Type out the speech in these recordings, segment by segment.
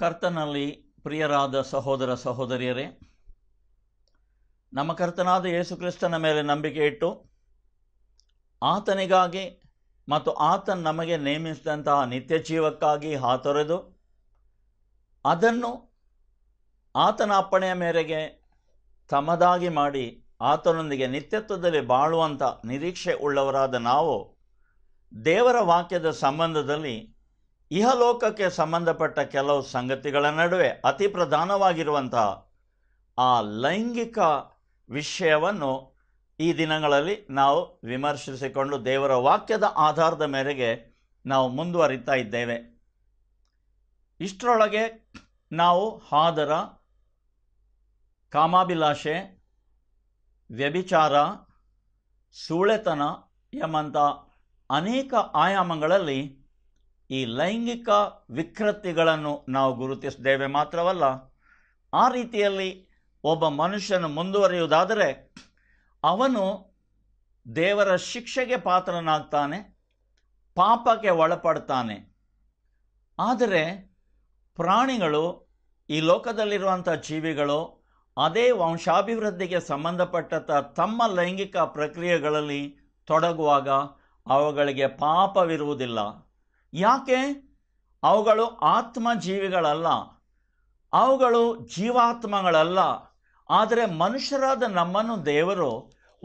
ಕರ್ತನಲ್ಲಿ ಪ್ರಿಯರಾದ ಸಹೋದರ ಸಹೋದರಿಯರೇ ನಮ್ಮ ಕರ್ತನಾದ ಯೇಸುಕ್ರಿಸ್ತನ ಮೇಲೆ ನಂಬಿಕೆ ಇಟ್ಟು ಆತನಿಗಾಗಿ ಮತ್ತು ಆತ ನಮಗೆ ನೇಮಿಸಿದಂತಹ ನಿತ್ಯ ಜೀವಕ್ಕಾಗಿ ಹಾತೊರೆದು ಅದನ್ನು ಆತನ ಅಪ್ಪಣೆಯ ಮೇರೆಗೆ ತಮದಾಗಿ ಮಾಡಿ ಆತನೊಂದಿಗೆ ನಿತ್ಯತ್ವದಲ್ಲಿ ಬಾಳುವಂಥ ನಿರೀಕ್ಷೆ ಉಳ್ಳವರಾದ ನಾವು ದೇವರ ವಾಕ್ಯದ ಸಂಬಂಧದಲ್ಲಿ ಇಹಲೋಕಕ್ಕೆ ಸಂಬಂಧಪಟ್ಟ ಕೆಲವು ಸಂಗತಿಗಳ ನಡುವೆ ಅತಿ ಪ್ರಧಾನವಾಗಿರುವಂತಹ ಆ ಲೈಂಗಿಕ ವಿಷಯವನ್ನು ಈ ದಿನಗಳಲ್ಲಿ ನಾವು ವಿಮರ್ಶಿಸಿಕೊಂಡು ದೇವರ ವಾಕ್ಯದ ಆಧಾರದ ಮೇರೆಗೆ ನಾವು ಮುಂದುವರಿತಾ ಇದ್ದೇವೆ ಇಷ್ಟರೊಳಗೆ ನಾವು ಹಾದರ ಕಾಮಾಭಿಲಾಷೆ ವ್ಯಭಿಚಾರ ಸೂಳೆತನ ಎಂಬಂಥ ಅನೇಕ ಆಯಾಮಗಳಲ್ಲಿ ಈ ಲೈಂಗಿಕ ವಿಕೃತಿಗಳನ್ನು ನಾವು ಗುರುತಿಸಿದ್ದೇವೆ ಮಾತ್ರವಲ್ಲ ಆ ರೀತಿಯಲ್ಲಿ ಒಬ್ಬ ಮನುಷ್ಯನು ಮುಂದುವರಿಯುವುದಾದರೆ ಅವನು ದೇವರ ಶಿಕ್ಷೆಗೆ ಪಾತ್ರನಾಗ್ತಾನೆ ಪಾಪಕ್ಕೆ ಒಳಪಡ್ತಾನೆ ಆದರೆ ಪ್ರಾಣಿಗಳು ಈ ಲೋಕದಲ್ಲಿರುವಂಥ ಜೀವಿಗಳು ಅದೇ ವಂಶಾಭಿವೃದ್ಧಿಗೆ ಸಂಬಂಧಪಟ್ಟಂಥ ತಮ್ಮ ಲೈಂಗಿಕ ಪ್ರಕ್ರಿಯೆಗಳಲ್ಲಿ ತೊಡಗುವಾಗ ಅವುಗಳಿಗೆ ಪಾಪವಿರುವುದಿಲ್ಲ ಯಾಕೆ ಅವುಗಳು ಆತ್ಮ ಜೀವಿಗಳಲ್ಲ ಅವುಗಳು ಜೀವಾತ್ಮಗಳಲ್ಲ ಆದರೆ ಮನುಷ್ಯರಾದ ನಮ್ಮನ್ನು ದೇವರು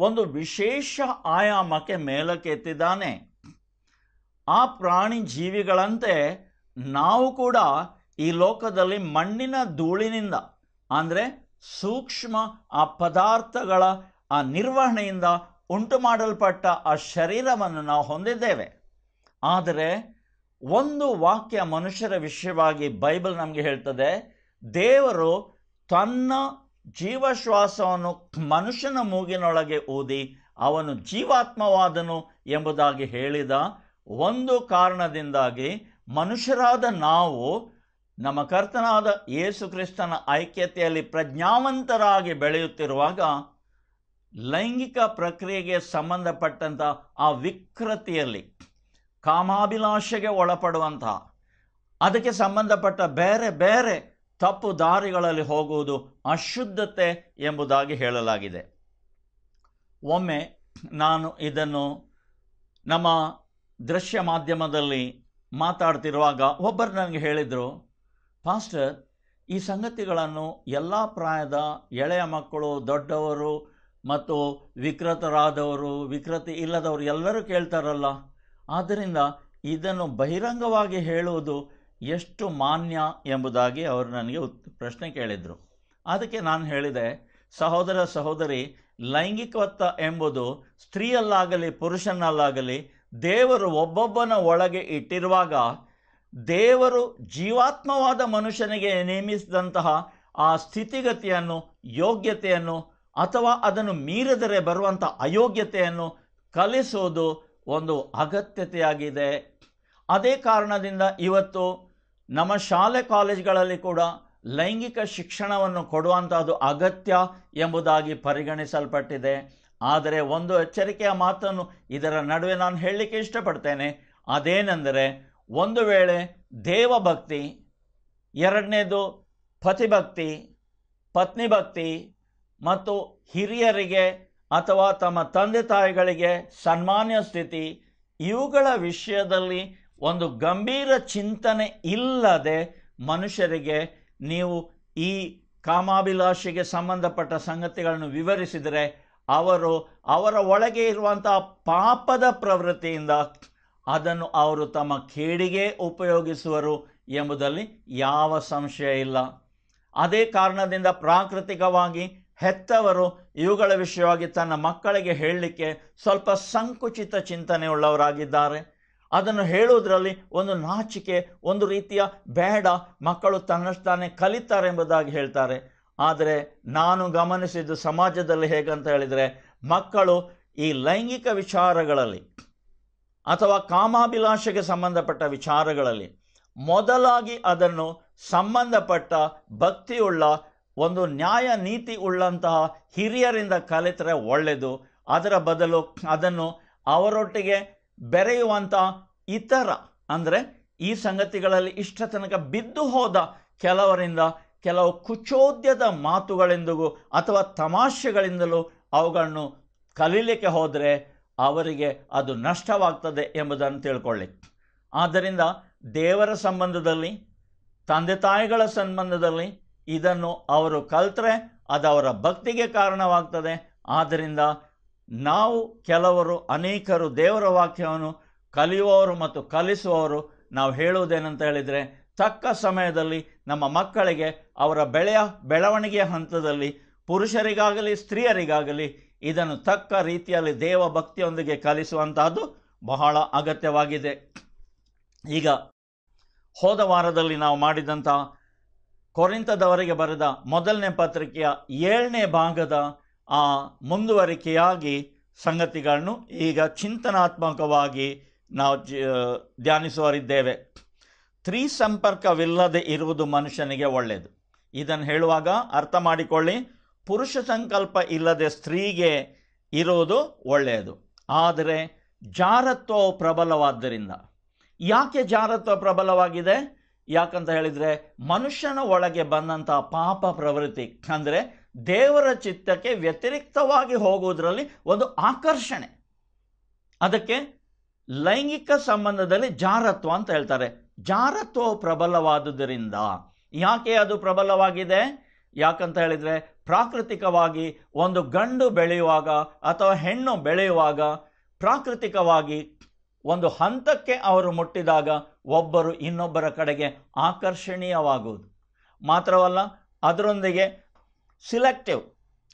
ಒಂದು ವಿಶೇಷ ಆಯಾಮಕ್ಕೆ ಮೇಲಕ್ಕೆತ್ತಿದ್ದಾನೆ ಆ ಪ್ರಾಣಿ ಜೀವಿಗಳಂತೆ ನಾವು ಕೂಡ ಈ ಲೋಕದಲ್ಲಿ ಮಣ್ಣಿನ ಧೂಳಿನಿಂದ ಅಂದರೆ ಸೂಕ್ಷ್ಮ ಆ ಪದಾರ್ಥಗಳ ಆ ನಿರ್ವಹಣೆಯಿಂದ ಉಂಟು ಮಾಡಲ್ಪಟ್ಟ ಆ ಶರೀರವನ್ನು ನಾವು ಹೊಂದಿದ್ದೇವೆ ಆದರೆ ಒಂದು ವಾಕ್ಯ ಮನುಷ್ಯರ ವಿಷಯವಾಗಿ ಬೈಬಲ್ ನಮಗೆ ಹೇಳ್ತದೆ ದೇವರು ತನ್ನ ಜೀವಶ್ವಾಸವನ್ನು ಮನುಷ್ಯನ ಮೂಗಿನೊಳಗೆ ಊದಿ ಅವನು ಜೀವಾತ್ಮವಾದನು ಎಂಬುದಾಗಿ ಹೇಳಿದ ಒಂದು ಕಾರಣದಿಂದಾಗಿ ಮನುಷ್ಯರಾದ ನಾವು ನಮ್ಮ ಕರ್ತನಾದ ಯೇಸು ಕ್ರಿಸ್ತನ ಐಕ್ಯತೆಯಲ್ಲಿ ಪ್ರಜ್ಞಾವಂತರಾಗಿ ಬೆಳೆಯುತ್ತಿರುವಾಗ ಲೈಂಗಿಕ ಪ್ರಕ್ರಿಯೆಗೆ ಸಂಬಂಧಪಟ್ಟಂಥ ಆ ವಿಕೃತಿಯಲ್ಲಿ ಕಾಮಾಭಿಲಾಷೆಗೆ ಒಳಪಡುವಂತಹ ಅದಕ್ಕೆ ಸಂಬಂಧಪಟ್ಟ ಬೇರೆ ಬೇರೆ ತಪ್ಪು ದಾರಿಗಳಲ್ಲಿ ಹೋಗುವುದು ಅಶುದ್ಧತೆ ಎಂಬುದಾಗಿ ಹೇಳಲಾಗಿದೆ ಒಮ್ಮೆ ನಾನು ಇದನ್ನು ನಮ್ಮ ದೃಶ್ಯ ಮಾಧ್ಯಮದಲ್ಲಿ ಮಾತಾಡ್ತಿರುವಾಗ ಒಬ್ಬರು ನನಗೆ ಹೇಳಿದರು ಪಾಸ್ಟರ್ ಈ ಸಂಗತಿಗಳನ್ನು ಎಲ್ಲ ಪ್ರಾಯದ ಎಳೆಯ ಮಕ್ಕಳು ದೊಡ್ಡವರು ಮತ್ತು ವಿಕೃತರಾದವರು ವಿಕೃತಿ ಇಲ್ಲದವರು ಎಲ್ಲರೂ ಕೇಳ್ತಾರಲ್ಲ ಆದ್ದರಿಂದ ಇದನ್ನು ಬಹಿರಂಗವಾಗಿ ಹೇಳುವುದು ಎಷ್ಟು ಮಾನ್ಯ ಎಂಬುದಾಗಿ ಅವರು ನನಗೆ ಉತ್ ಪ್ರಶ್ನೆ ಕೇಳಿದರು ಅದಕ್ಕೆ ನಾನು ಹೇಳಿದೆ ಸಹೋದರ ಸಹೋದರಿ ಲೈಂಗಿಕವತ್ತ ಎಂಬುದು ಸ್ತ್ರೀಯಲ್ಲಾಗಲಿ ಪುರುಷನಲ್ಲಾಗಲಿ ದೇವರು ಒಬ್ಬೊಬ್ಬನ ಒಳಗೆ ಇಟ್ಟಿರುವಾಗ ದೇವರು ಜೀವಾತ್ಮವಾದ ಮನುಷ್ಯನಿಗೆ ನೇಮಿಸಿದಂತಹ ಆ ಸ್ಥಿತಿಗತಿಯನ್ನು ಯೋಗ್ಯತೆಯನ್ನು ಅಥವಾ ಅದನ್ನು ಮೀರಿದರೆ ಬರುವಂಥ ಅಯೋಗ್ಯತೆಯನ್ನು ಕಲಿಸುವುದು ಒಂದು ಅಗತ್ಯತೆಯಾಗಿದೆ ಅದೇ ಕಾರಣದಿಂದ ಇವತ್ತು ನಮ್ಮ ಶಾಲೆ ಕಾಲೇಜುಗಳಲ್ಲಿ ಕೂಡ ಲೈಂಗಿಕ ಶಿಕ್ಷಣವನ್ನು ಕೊಡುವಂಥದ್ದು ಅಗತ್ಯ ಎಂಬುದಾಗಿ ಪರಿಗಣಿಸಲ್ಪಟ್ಟಿದೆ ಆದರೆ ಒಂದು ಎಚ್ಚರಿಕೆಯ ಮಾತನ್ನು ಇದರ ನಡುವೆ ನಾನು ಹೇಳಲಿಕ್ಕೆ ಇಷ್ಟಪಡ್ತೇನೆ ಅದೇನೆಂದರೆ ಒಂದು ವೇಳೆ ದೇವಭಕ್ತಿ ಎರಡನೇದು ಪತಿಭಕ್ತಿ ಪತ್ನಿ ಭಕ್ತಿ ಮತ್ತು ಹಿರಿಯರಿಗೆ ಅಥವಾ ತಮ್ಮ ತಂದೆ ತಾಯಿಗಳಿಗೆ ಸನ್ಮಾನ್ಯ ಸ್ಥಿತಿ ಇವುಗಳ ವಿಷಯದಲ್ಲಿ ಒಂದು ಗಂಭೀರ ಚಿಂತನೆ ಇಲ್ಲದೆ ಮನುಷ್ಯರಿಗೆ ನೀವು ಈ ಕಾಮಾಭಿಲಾಷೆಗೆ ಸಂಬಂಧಪಟ್ಟ ಸಂಗತಿಗಳನ್ನು ವಿವರಿಸಿದರೆ ಅವರು ಅವರ ಒಳಗೆ ಇರುವಂತಹ ಪಾಪದ ಪ್ರವೃತ್ತಿಯಿಂದ ಅದನ್ನು ಅವರು ತಮ್ಮ ಕೇಡಿಗೆ ಉಪಯೋಗಿಸುವರು ಎಂಬುದರಲ್ಲಿ ಯಾವ ಸಂಶಯ ಇಲ್ಲ ಅದೇ ಕಾರಣದಿಂದ ಪ್ರಾಕೃತಿಕವಾಗಿ ಹೆತ್ತವರು ಇವುಗಳ ವಿಷಯವಾಗಿ ತನ್ನ ಮಕ್ಕಳಿಗೆ ಹೇಳಲಿಕ್ಕೆ ಸ್ವಲ್ಪ ಸಂಕುಚಿತ ಚಿಂತನೆಯುಳ್ಳವರಾಗಿದ್ದಾರೆ ಅದನ್ನು ಹೇಳುವುದರಲ್ಲಿ ಒಂದು ನಾಚಿಕೆ ಒಂದು ರೀತಿಯ ಬೇಡ ಮಕ್ಕಳು ತನ್ನಷ್ಟಾನೆ ಕಲಿತಾರೆ ಎಂಬುದಾಗಿ ಹೇಳ್ತಾರೆ ಆದರೆ ನಾನು ಗಮನಿಸಿದ್ದು ಸಮಾಜದಲ್ಲಿ ಹೇಗಂತ ಹೇಳಿದರೆ ಮಕ್ಕಳು ಈ ಲೈಂಗಿಕ ವಿಚಾರಗಳಲ್ಲಿ ಅಥವಾ ಕಾಮಾಭಿಲಾಷೆಗೆ ಸಂಬಂಧಪಟ್ಟ ವಿಚಾರಗಳಲ್ಲಿ ಮೊದಲಾಗಿ ಅದನ್ನು ಸಂಬಂಧಪಟ್ಟ ಭಕ್ತಿಯುಳ್ಳ ಒಂದು ನ್ಯಾಯ ನೀತಿ ಉಳ್ಳಂತಹ ಹಿರಿಯರಿಂದ ಕಲಿತರೆ ಒಳ್ಳೆಯದು ಅದರ ಬದಲು ಅದನ್ನು ಅವರೊಟ್ಟಿಗೆ ಬೆರೆಯುವಂಥ ಇತರ ಅಂದರೆ ಈ ಸಂಗತಿಗಳಲ್ಲಿ ಇಷ್ಟತನಕ ತನಕ ಬಿದ್ದು ಹೋದ ಕೆಲವರಿಂದ ಕೆಲವು ಕುಚೋದ್ಯದ ಮಾತುಗಳೆಂದಿಗೂ ಅಥವಾ ತಮಾಷೆಗಳಿಂದಲೂ ಅವುಗಳನ್ನು ಕಲೀಲಿಕ್ಕೆ ಹೋದರೆ ಅವರಿಗೆ ಅದು ನಷ್ಟವಾಗ್ತದೆ ಎಂಬುದನ್ನು ತಿಳ್ಕೊಳ್ಳಿ ಆದ್ದರಿಂದ ದೇವರ ಸಂಬಂಧದಲ್ಲಿ ತಂದೆ ತಾಯಿಗಳ ಸಂಬಂಧದಲ್ಲಿ ಇದನ್ನು ಅವರು ಕಲಿತ್ರೆ ಅದು ಅವರ ಭಕ್ತಿಗೆ ಕಾರಣವಾಗ್ತದೆ ಆದ್ದರಿಂದ ನಾವು ಕೆಲವರು ಅನೇಕರು ದೇವರ ವಾಕ್ಯವನ್ನು ಕಲಿಯುವವರು ಮತ್ತು ಕಲಿಸುವವರು ನಾವು ಹೇಳುವುದೇನಂತ ಹೇಳಿದರೆ ತಕ್ಕ ಸಮಯದಲ್ಲಿ ನಮ್ಮ ಮಕ್ಕಳಿಗೆ ಅವರ ಬೆಳೆಯ ಬೆಳವಣಿಗೆಯ ಹಂತದಲ್ಲಿ ಪುರುಷರಿಗಾಗಲಿ ಸ್ತ್ರೀಯರಿಗಾಗಲಿ ಇದನ್ನು ತಕ್ಕ ರೀತಿಯಲ್ಲಿ ದೇವ ಭಕ್ತಿಯೊಂದಿಗೆ ಕಲಿಸುವಂತಹದ್ದು ಬಹಳ ಅಗತ್ಯವಾಗಿದೆ ಈಗ ಹೋದ ವಾರದಲ್ಲಿ ನಾವು ಮಾಡಿದಂಥ ಕೊರಿಂತದವರೆಗೆ ಬರೆದ ಮೊದಲನೇ ಪತ್ರಿಕೆಯ ಏಳನೇ ಭಾಗದ ಆ ಮುಂದುವರಿಕೆಯಾಗಿ ಸಂಗತಿಗಳನ್ನು ಈಗ ಚಿಂತನಾತ್ಮಕವಾಗಿ ನಾವು ಧ್ಯಾನಿಸುವರಿದ್ದೇವೆ ತ್ರೀ ಸಂಪರ್ಕವಿಲ್ಲದೆ ಇರುವುದು ಮನುಷ್ಯನಿಗೆ ಒಳ್ಳೆಯದು ಇದನ್ನು ಹೇಳುವಾಗ ಅರ್ಥ ಮಾಡಿಕೊಳ್ಳಿ ಪುರುಷ ಸಂಕಲ್ಪ ಇಲ್ಲದೆ ಸ್ತ್ರೀಗೆ ಇರುವುದು ಒಳ್ಳೆಯದು ಆದರೆ ಜಾರತ್ವವು ಪ್ರಬಲವಾದ್ದರಿಂದ ಯಾಕೆ ಜಾರತ್ವ ಪ್ರಬಲವಾಗಿದೆ ಯಾಕಂತ ಹೇಳಿದರೆ ಮನುಷ್ಯನ ಒಳಗೆ ಬಂದಂತಹ ಪಾಪ ಪ್ರವೃತ್ತಿ ಅಂದರೆ ದೇವರ ಚಿತ್ತಕ್ಕೆ ವ್ಯತಿರಿಕ್ತವಾಗಿ ಹೋಗುವುದರಲ್ಲಿ ಒಂದು ಆಕರ್ಷಣೆ ಅದಕ್ಕೆ ಲೈಂಗಿಕ ಸಂಬಂಧದಲ್ಲಿ ಜಾರತ್ವ ಅಂತ ಹೇಳ್ತಾರೆ ಜಾರತ್ವ ಪ್ರಬಲವಾದುದರಿಂದ ಯಾಕೆ ಅದು ಪ್ರಬಲವಾಗಿದೆ ಯಾಕಂತ ಹೇಳಿದರೆ ಪ್ರಾಕೃತಿಕವಾಗಿ ಒಂದು ಗಂಡು ಬೆಳೆಯುವಾಗ ಅಥವಾ ಹೆಣ್ಣು ಬೆಳೆಯುವಾಗ ಪ್ರಾಕೃತಿಕವಾಗಿ ಒಂದು ಹಂತಕ್ಕೆ ಅವರು ಮುಟ್ಟಿದಾಗ ಒಬ್ಬರು ಇನ್ನೊಬ್ಬರ ಕಡೆಗೆ ಆಕರ್ಷಣೀಯವಾಗುವುದು ಮಾತ್ರವಲ್ಲ ಅದರೊಂದಿಗೆ ಸಿಲೆಕ್ಟಿವ್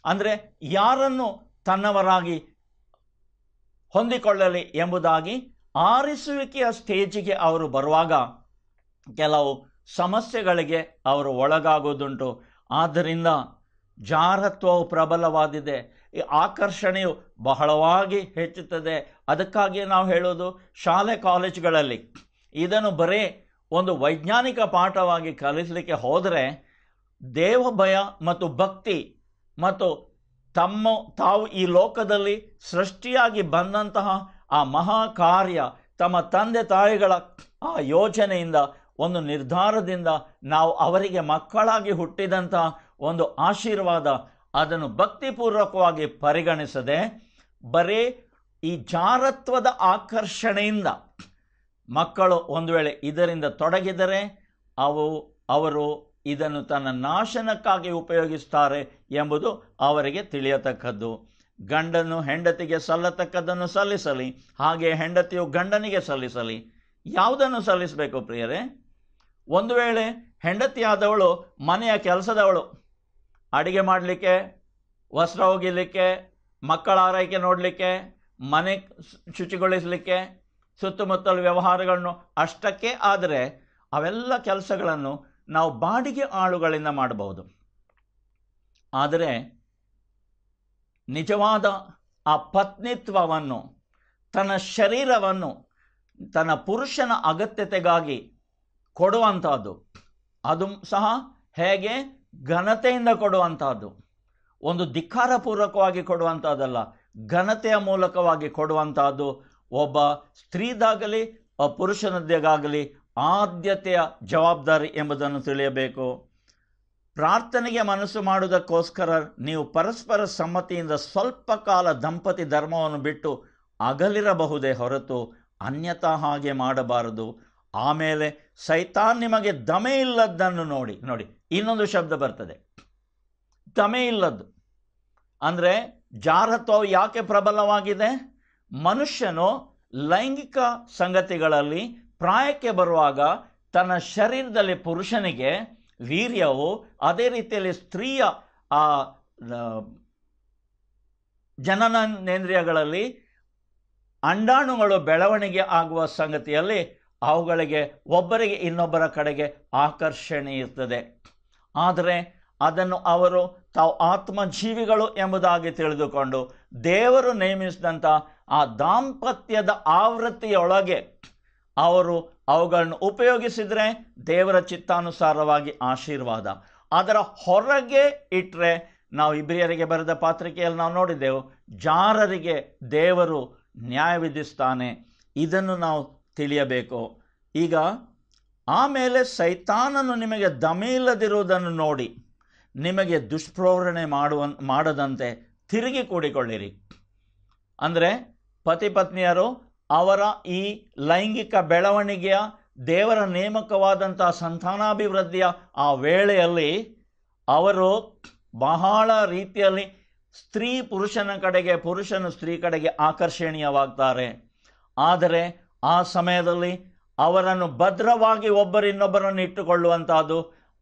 ಅಂದರೆ ಯಾರನ್ನು ತನ್ನವರಾಗಿ ಹೊಂದಿಕೊಳ್ಳಲಿ ಎಂಬುದಾಗಿ ಆರಿಸುವಿಕೆಯ ಸ್ಟೇಜಿಗೆ ಅವರು ಬರುವಾಗ ಕೆಲವು ಸಮಸ್ಯೆಗಳಿಗೆ ಅವರು ಒಳಗಾಗುವುದುಂಟು ಆದ್ದರಿಂದ ಜಾರತ್ವವು ಪ್ರಬಲವಾದಿದೆ ಈ ಆಕರ್ಷಣೆಯು ಬಹಳವಾಗಿ ಹೆಚ್ಚುತ್ತದೆ ಅದಕ್ಕಾಗಿ ನಾವು ಹೇಳೋದು ಶಾಲೆ ಕಾಲೇಜುಗಳಲ್ಲಿ ಇದನ್ನು ಬರೀ ಒಂದು ವೈಜ್ಞಾನಿಕ ಪಾಠವಾಗಿ ಕಲಿಸಲಿಕ್ಕೆ ಹೋದರೆ ದೇವಭಯ ಮತ್ತು ಭಕ್ತಿ ಮತ್ತು ತಮ್ಮ ತಾವು ಈ ಲೋಕದಲ್ಲಿ ಸೃಷ್ಟಿಯಾಗಿ ಬಂದಂತಹ ಆ ಮಹಾ ಕಾರ್ಯ ತಮ್ಮ ತಂದೆ ತಾಯಿಗಳ ಆ ಯೋಚನೆಯಿಂದ ಒಂದು ನಿರ್ಧಾರದಿಂದ ನಾವು ಅವರಿಗೆ ಮಕ್ಕಳಾಗಿ ಹುಟ್ಟಿದಂಥ ಒಂದು ಆಶೀರ್ವಾದ ಅದನ್ನು ಭಕ್ತಿಪೂರ್ವಕವಾಗಿ ಪರಿಗಣಿಸದೆ ಬರೀ ಈ ಜಾರತ್ವದ ಆಕರ್ಷಣೆಯಿಂದ ಮಕ್ಕಳು ಒಂದು ವೇಳೆ ಇದರಿಂದ ತೊಡಗಿದರೆ ಅವು ಅವರು ಇದನ್ನು ತನ್ನ ನಾಶನಕ್ಕಾಗಿ ಉಪಯೋಗಿಸ್ತಾರೆ ಎಂಬುದು ಅವರಿಗೆ ತಿಳಿಯತಕ್ಕದ್ದು ಗಂಡನು ಹೆಂಡತಿಗೆ ಸಲ್ಲತಕ್ಕದ್ದನ್ನು ಸಲ್ಲಿಸಲಿ ಹಾಗೆ ಹೆಂಡತಿಯು ಗಂಡನಿಗೆ ಸಲ್ಲಿಸಲಿ ಯಾವುದನ್ನು ಸಲ್ಲಿಸಬೇಕು ಪ್ರಿಯರೇ ಒಂದು ವೇಳೆ ಹೆಂಡತಿಯಾದವಳು ಮನೆಯ ಕೆಲಸದವಳು ಅಡಿಗೆ ಮಾಡಲಿಕ್ಕೆ ವಸ್ತ್ರ ಒಗಿಲಿಕ್ಕೆ ಮಕ್ಕಳ ಆರೈಕೆ ನೋಡಲಿಕ್ಕೆ ಮನೆ ಶುಚಿಗೊಳಿಸಲಿಕ್ಕೆ ಸುತ್ತಮುತ್ತಲ ವ್ಯವಹಾರಗಳನ್ನು ಅಷ್ಟಕ್ಕೆ ಆದರೆ ಅವೆಲ್ಲ ಕೆಲಸಗಳನ್ನು ನಾವು ಬಾಡಿಗೆ ಆಳುಗಳಿಂದ ಮಾಡಬಹುದು ಆದರೆ ನಿಜವಾದ ಆ ಪತ್ನಿತ್ವವನ್ನು ತನ್ನ ಶರೀರವನ್ನು ತನ್ನ ಪುರುಷನ ಅಗತ್ಯತೆಗಾಗಿ ಕೊಡುವಂಥದ್ದು ಅದು ಸಹ ಹೇಗೆ ಘನತೆಯಿಂದ ಕೊಡುವಂಥದ್ದು ಒಂದು ಧಿಕ್ಕಾರಪೂರ್ವಕವಾಗಿ ಕೊಡುವಂಥದ್ದಲ್ಲ ಘನತೆಯ ಮೂಲಕವಾಗಿ ಕೊಡುವಂಥದ್ದು ಒಬ್ಬ ಸ್ತ್ರೀದಾಗಲಿ ಪುರುಷನದ್ದೇಗಾಗಲಿ ಆದ್ಯತೆಯ ಜವಾಬ್ದಾರಿ ಎಂಬುದನ್ನು ತಿಳಿಯಬೇಕು ಪ್ರಾರ್ಥನೆಗೆ ಮನಸ್ಸು ಮಾಡುವುದಕ್ಕೋಸ್ಕರ ನೀವು ಪರಸ್ಪರ ಸಮ್ಮತಿಯಿಂದ ಸ್ವಲ್ಪ ಕಾಲ ದಂಪತಿ ಧರ್ಮವನ್ನು ಬಿಟ್ಟು ಅಗಲಿರಬಹುದೇ ಹೊರತು ಅನ್ಯತಾ ಹಾಗೆ ಮಾಡಬಾರದು ಆಮೇಲೆ ಸೈತಾನ್ ನಿಮಗೆ ದಮೆ ಇಲ್ಲದ್ದನ್ನು ನೋಡಿ ನೋಡಿ ಇನ್ನೊಂದು ಶಬ್ದ ಬರ್ತದೆ ದಮೆ ಇಲ್ಲದ್ದು ಅಂದರೆ ಜಾರತ್ವವು ಯಾಕೆ ಪ್ರಬಲವಾಗಿದೆ ಮನುಷ್ಯನು ಲೈಂಗಿಕ ಸಂಗತಿಗಳಲ್ಲಿ ಪ್ರಾಯಕ್ಕೆ ಬರುವಾಗ ತನ್ನ ಶರೀರದಲ್ಲಿ ಪುರುಷನಿಗೆ ವೀರ್ಯವು ಅದೇ ರೀತಿಯಲ್ಲಿ ಸ್ತ್ರೀಯ ಆ ಜನನೇಂದ್ರಿಯಗಳಲ್ಲಿ ಅಂಡಾಣುಗಳು ಬೆಳವಣಿಗೆ ಆಗುವ ಸಂಗತಿಯಲ್ಲಿ ಅವುಗಳಿಗೆ ಒಬ್ಬರಿಗೆ ಇನ್ನೊಬ್ಬರ ಕಡೆಗೆ ಆಕರ್ಷಣೆ ಇರ್ತದೆ ಆದರೆ ಅದನ್ನು ಅವರು ತಾವು ಆತ್ಮ ಎಂಬುದಾಗಿ ತಿಳಿದುಕೊಂಡು ದೇವರು ನೇಮಿಸಿದಂಥ ಆ ದಾಂಪತ್ಯದ ಆವೃತ್ತಿಯೊಳಗೆ ಅವರು ಅವುಗಳನ್ನು ಉಪಯೋಗಿಸಿದರೆ ದೇವರ ಚಿತ್ತಾನುಸಾರವಾಗಿ ಆಶೀರ್ವಾದ ಅದರ ಹೊರಗೆ ಇಟ್ಟರೆ ನಾವು ಇಬ್ರಿಯರಿಗೆ ಬರೆದ ಪಾತ್ರಿಕೆಯಲ್ಲಿ ನಾವು ನೋಡಿದೆವು ಜಾರರಿಗೆ ದೇವರು ನ್ಯಾಯ ವಿಧಿಸ್ತಾನೆ ಇದನ್ನು ನಾವು ತಿಳಿಯಬೇಕು ಈಗ ಆಮೇಲೆ ಸೈತಾನನು ನಿಮಗೆ ಇಲ್ಲದಿರುವುದನ್ನು ನೋಡಿ ನಿಮಗೆ ದುಷ್ಪ್ರೋರಣೆ ಮಾಡುವ ಮಾಡದಂತೆ ತಿರುಗಿ ಕೂಡಿಕೊಳ್ಳಿರಿ ಅಂದರೆ ಪತಿ ಪತ್ನಿಯರು ಅವರ ಈ ಲೈಂಗಿಕ ಬೆಳವಣಿಗೆಯ ದೇವರ ನೇಮಕವಾದಂಥ ಸಂತಾನಾಭಿವೃದ್ಧಿಯ ಆ ವೇಳೆಯಲ್ಲಿ ಅವರು ಬಹಳ ರೀತಿಯಲ್ಲಿ ಸ್ತ್ರೀ ಪುರುಷನ ಕಡೆಗೆ ಪುರುಷನು ಸ್ತ್ರೀ ಕಡೆಗೆ ಆಕರ್ಷಣೀಯವಾಗ್ತಾರೆ ಆದರೆ ಆ ಸಮಯದಲ್ಲಿ ಅವರನ್ನು ಭದ್ರವಾಗಿ ಒಬ್ಬರಿನ್ನೊಬ್ಬರನ್ನು ಇಟ್ಟುಕೊಳ್ಳುವಂಥದ್ದು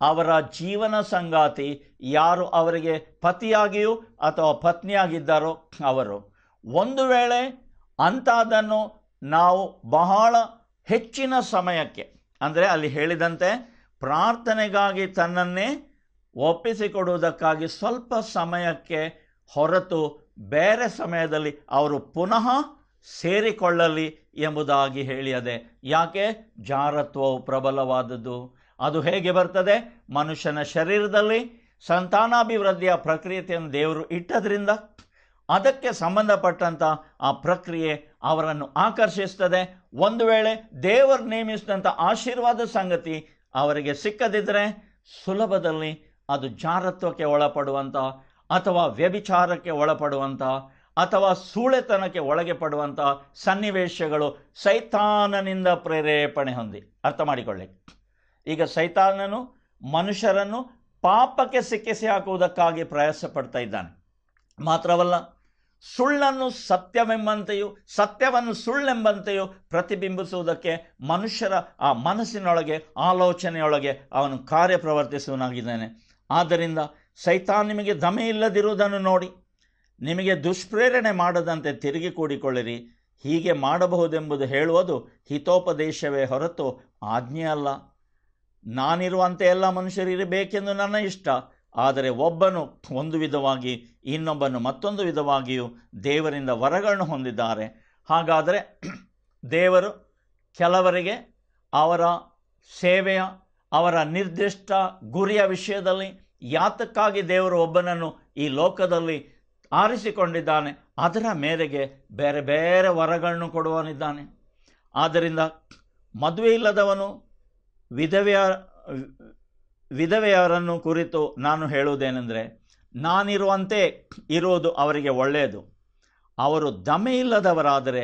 ಅವರ ಜೀವನ ಸಂಗಾತಿ ಯಾರು ಅವರಿಗೆ ಪತಿಯಾಗಿಯೂ ಅಥವಾ ಪತ್ನಿಯಾಗಿದ್ದಾರೋ ಅವರು ಒಂದು ವೇಳೆ ಅಂಥದ್ದನ್ನು ನಾವು ಬಹಳ ಹೆಚ್ಚಿನ ಸಮಯಕ್ಕೆ ಅಂದರೆ ಅಲ್ಲಿ ಹೇಳಿದಂತೆ ಪ್ರಾರ್ಥನೆಗಾಗಿ ತನ್ನನ್ನೇ ಒಪ್ಪಿಸಿಕೊಡುವುದಕ್ಕಾಗಿ ಸ್ವಲ್ಪ ಸಮಯಕ್ಕೆ ಹೊರತು ಬೇರೆ ಸಮಯದಲ್ಲಿ ಅವರು ಪುನಃ ಸೇರಿಕೊಳ್ಳಲಿ ಎಂಬುದಾಗಿ ಹೇಳಿಯದೆ ಯಾಕೆ ಜಾರತ್ವವು ಪ್ರಬಲವಾದದ್ದು ಅದು ಹೇಗೆ ಬರ್ತದೆ ಮನುಷ್ಯನ ಶರೀರದಲ್ಲಿ ಸಂತಾನಾಭಿವೃದ್ಧಿಯ ಪ್ರಕ್ರಿಯೆಯನ್ನು ದೇವರು ಇಟ್ಟದ್ರಿಂದ ಅದಕ್ಕೆ ಸಂಬಂಧಪಟ್ಟಂಥ ಆ ಪ್ರಕ್ರಿಯೆ ಅವರನ್ನು ಆಕರ್ಷಿಸ್ತದೆ ಒಂದು ವೇಳೆ ದೇವರು ನೇಮಿಸಿದಂಥ ಆಶೀರ್ವಾದ ಸಂಗತಿ ಅವರಿಗೆ ಸಿಕ್ಕದಿದ್ದರೆ ಸುಲಭದಲ್ಲಿ ಅದು ಜಾರತ್ವಕ್ಕೆ ಒಳಪಡುವಂಥ ಅಥವಾ ವ್ಯಭಿಚಾರಕ್ಕೆ ಒಳಪಡುವಂಥ ಅಥವಾ ಸೂಳೆತನಕ್ಕೆ ಒಳಗೆ ಪಡುವಂಥ ಸನ್ನಿವೇಶಗಳು ಸೈತಾನನಿಂದ ಪ್ರೇರೇಪಣೆ ಹೊಂದಿ ಅರ್ಥ ಮಾಡಿಕೊಳ್ಳಿ ಈಗ ಸೈತಾನನು ಮನುಷ್ಯರನ್ನು ಪಾಪಕ್ಕೆ ಸಿಕ್ಕಿಸಿ ಹಾಕುವುದಕ್ಕಾಗಿ ಪ್ರಯಾಸ ಪಡ್ತಾ ಇದ್ದಾನೆ ಮಾತ್ರವಲ್ಲ ಸುಳ್ಳನ್ನು ಸತ್ಯವೆಂಬಂತೆಯೂ ಸತ್ಯವನ್ನು ಸುಳ್ಳೆಂಬಂತೆಯೂ ಪ್ರತಿಬಿಂಬಿಸುವುದಕ್ಕೆ ಮನುಷ್ಯರ ಆ ಮನಸ್ಸಿನೊಳಗೆ ಆಲೋಚನೆಯೊಳಗೆ ಅವನು ಕಾರ್ಯಪ್ರವರ್ತಿಸುವನಾಗಿದ್ದಾನೆ ಆದ್ದರಿಂದ ಸೈತಾನ್ ನಿಮಗೆ ದಮೆ ಇಲ್ಲದಿರುವುದನ್ನು ನೋಡಿ ನಿಮಗೆ ದುಷ್ಪ್ರೇರಣೆ ಮಾಡದಂತೆ ತಿರುಗಿ ಕೂಡಿಕೊಳ್ಳಿರಿ ಹೀಗೆ ಮಾಡಬಹುದೆಂಬುದು ಹೇಳುವುದು ಹಿತೋಪದೇಶವೇ ಹೊರತು ಆಜ್ಞೆ ಅಲ್ಲ ನಾನಿರುವಂತೆ ಎಲ್ಲ ಇರಬೇಕೆಂದು ನನ್ನ ಇಷ್ಟ ಆದರೆ ಒಬ್ಬನು ಒಂದು ವಿಧವಾಗಿ ಇನ್ನೊಬ್ಬನು ಮತ್ತೊಂದು ವಿಧವಾಗಿಯೂ ದೇವರಿಂದ ವರಗಳನ್ನು ಹೊಂದಿದ್ದಾರೆ ಹಾಗಾದರೆ ದೇವರು ಕೆಲವರಿಗೆ ಅವರ ಸೇವೆಯ ಅವರ ನಿರ್ದಿಷ್ಟ ಗುರಿಯ ವಿಷಯದಲ್ಲಿ ಯಾತಕ್ಕಾಗಿ ದೇವರು ಒಬ್ಬನನ್ನು ಈ ಲೋಕದಲ್ಲಿ ಆರಿಸಿಕೊಂಡಿದ್ದಾನೆ ಅದರ ಮೇರೆಗೆ ಬೇರೆ ಬೇರೆ ವರಗಳನ್ನು ಕೊಡುವನಿದ್ದಾನೆ ಆದ್ದರಿಂದ ಮದುವೆ ಇಲ್ಲದವನು ವಿಧವೆಯ ವಿಧವೆಯವರನ್ನು ಕುರಿತು ನಾನು ಹೇಳುವುದೇನೆಂದರೆ ನಾನಿರುವಂತೆ ಇರೋದು ಅವರಿಗೆ ಒಳ್ಳೆಯದು ಅವರು ದಮೆ ಇಲ್ಲದವರಾದರೆ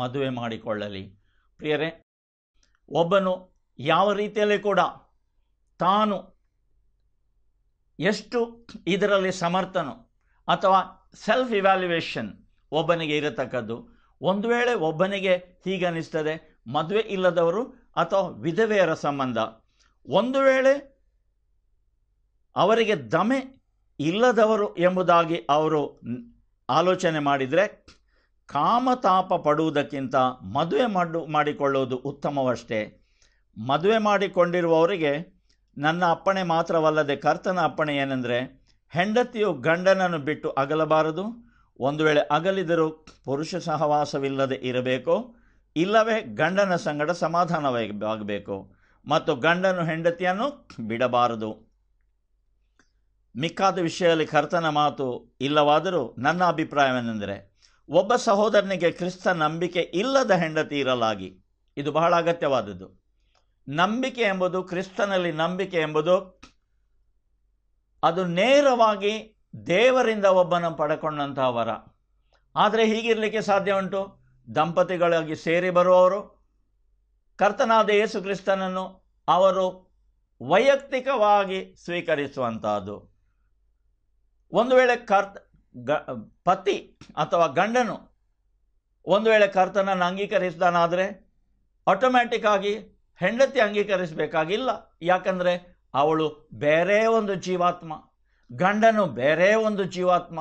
ಮದುವೆ ಮಾಡಿಕೊಳ್ಳಲಿ ಪ್ರಿಯರೇ ಒಬ್ಬನು ಯಾವ ರೀತಿಯಲ್ಲಿ ಕೂಡ ತಾನು ಎಷ್ಟು ಇದರಲ್ಲಿ ಸಮರ್ಥನು ಅಥವಾ ಸೆಲ್ಫ್ ಇವ್ಯಾಲ್ಯುವೇಷನ್ ಒಬ್ಬನಿಗೆ ಇರತಕ್ಕದ್ದು ಒಂದು ವೇಳೆ ಒಬ್ಬನಿಗೆ ಹೀಗನ್ನಿಸ್ತದೆ ಮದುವೆ ಇಲ್ಲದವರು ಅಥವಾ ವಿಧವೆಯರ ಸಂಬಂಧ ಒಂದು ವೇಳೆ ಅವರಿಗೆ ದಮೆ ಇಲ್ಲದವರು ಎಂಬುದಾಗಿ ಅವರು ಆಲೋಚನೆ ಮಾಡಿದರೆ ಕಾಮತಾಪ ಪಡುವುದಕ್ಕಿಂತ ಮದುವೆ ಮಾಡು ಮಾಡಿಕೊಳ್ಳುವುದು ಉತ್ತಮವಷ್ಟೇ ಮದುವೆ ಮಾಡಿಕೊಂಡಿರುವವರಿಗೆ ನನ್ನ ಅಪ್ಪಣೆ ಮಾತ್ರವಲ್ಲದೆ ಕರ್ತನ ಅಪ್ಪಣೆ ಏನೆಂದರೆ ಹೆಂಡತಿಯು ಗಂಡನನ್ನು ಬಿಟ್ಟು ಅಗಲಬಾರದು ಒಂದು ವೇಳೆ ಅಗಲಿದರೂ ಪುರುಷ ಸಹವಾಸವಿಲ್ಲದೆ ಇರಬೇಕು ಇಲ್ಲವೇ ಗಂಡನ ಸಂಗಡ ಸಮಾಧಾನವಾಗಬೇಕು ಮತ್ತು ಗಂಡನು ಹೆಂಡತಿಯನ್ನು ಬಿಡಬಾರದು ಮಿಕ್ಕಾದ ವಿಷಯದಲ್ಲಿ ಕರ್ತನ ಮಾತು ಇಲ್ಲವಾದರೂ ನನ್ನ ಅಭಿಪ್ರಾಯವೇನೆಂದರೆ ಒಬ್ಬ ಸಹೋದರನಿಗೆ ಕ್ರಿಸ್ತ ನಂಬಿಕೆ ಇಲ್ಲದ ಹೆಂಡತಿ ಇರಲಾಗಿ ಇದು ಬಹಳ ಅಗತ್ಯವಾದದ್ದು ನಂಬಿಕೆ ಎಂಬುದು ಕ್ರಿಸ್ತನಲ್ಲಿ ನಂಬಿಕೆ ಎಂಬುದು ಅದು ನೇರವಾಗಿ ದೇವರಿಂದ ಒಬ್ಬನ ಪಡ್ಕೊಂಡಂತಹ ವರ ಆದರೆ ಹೀಗಿರಲಿಕ್ಕೆ ಸಾಧ್ಯ ಉಂಟು ದಂಪತಿಗಳಾಗಿ ಸೇರಿ ಬರುವವರು ಕರ್ತನಾದ ಯೇಸು ಕ್ರಿಸ್ತನನ್ನು ಅವರು ವೈಯಕ್ತಿಕವಾಗಿ ಸ್ವೀಕರಿಸುವಂತಹದ್ದು ಒಂದು ವೇಳೆ ಕರ್ತ ಗ ಪತಿ ಅಥವಾ ಗಂಡನು ಒಂದು ವೇಳೆ ಕರ್ತನನ್ನು ಅಂಗೀಕರಿಸಿದಾನಾದರೆ ಆಟೋಮ್ಯಾಟಿಕ್ ಆಗಿ ಹೆಂಡತಿ ಅಂಗೀಕರಿಸಬೇಕಾಗಿಲ್ಲ ಯಾಕಂದರೆ ಅವಳು ಬೇರೆ ಒಂದು ಜೀವಾತ್ಮ ಗಂಡನು ಬೇರೆ ಒಂದು ಜೀವಾತ್ಮ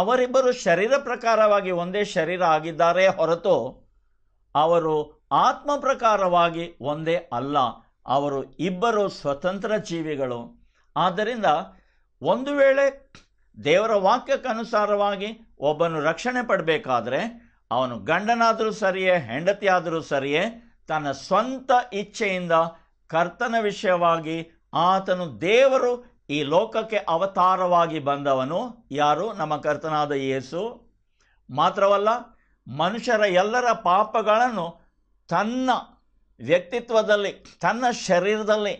ಅವರಿಬ್ಬರು ಶರೀರ ಪ್ರಕಾರವಾಗಿ ಒಂದೇ ಶರೀರ ಆಗಿದ್ದಾರೆ ಹೊರತು ಅವರು ಆತ್ಮ ಪ್ರಕಾರವಾಗಿ ಒಂದೇ ಅಲ್ಲ ಅವರು ಇಬ್ಬರು ಸ್ವತಂತ್ರ ಜೀವಿಗಳು ಆದ್ದರಿಂದ ಒಂದು ವೇಳೆ ದೇವರ ವಾಕ್ಯಕ್ಕನುಸಾರವಾಗಿ ಒಬ್ಬನು ರಕ್ಷಣೆ ಪಡಬೇಕಾದ್ರೆ ಅವನು ಗಂಡನಾದರೂ ಸರಿಯೇ ಹೆಂಡತಿಯಾದರೂ ಸರಿಯೇ ತನ್ನ ಸ್ವಂತ ಇಚ್ಛೆಯಿಂದ ಕರ್ತನ ವಿಷಯವಾಗಿ ಆತನು ದೇವರು ಈ ಲೋಕಕ್ಕೆ ಅವತಾರವಾಗಿ ಬಂದವನು ಯಾರು ನಮ್ಮ ಕರ್ತನಾದ ಯೇಸು ಮಾತ್ರವಲ್ಲ ಮನುಷ್ಯರ ಎಲ್ಲರ ಪಾಪಗಳನ್ನು ತನ್ನ ವ್ಯಕ್ತಿತ್ವದಲ್ಲಿ ತನ್ನ ಶರೀರದಲ್ಲಿ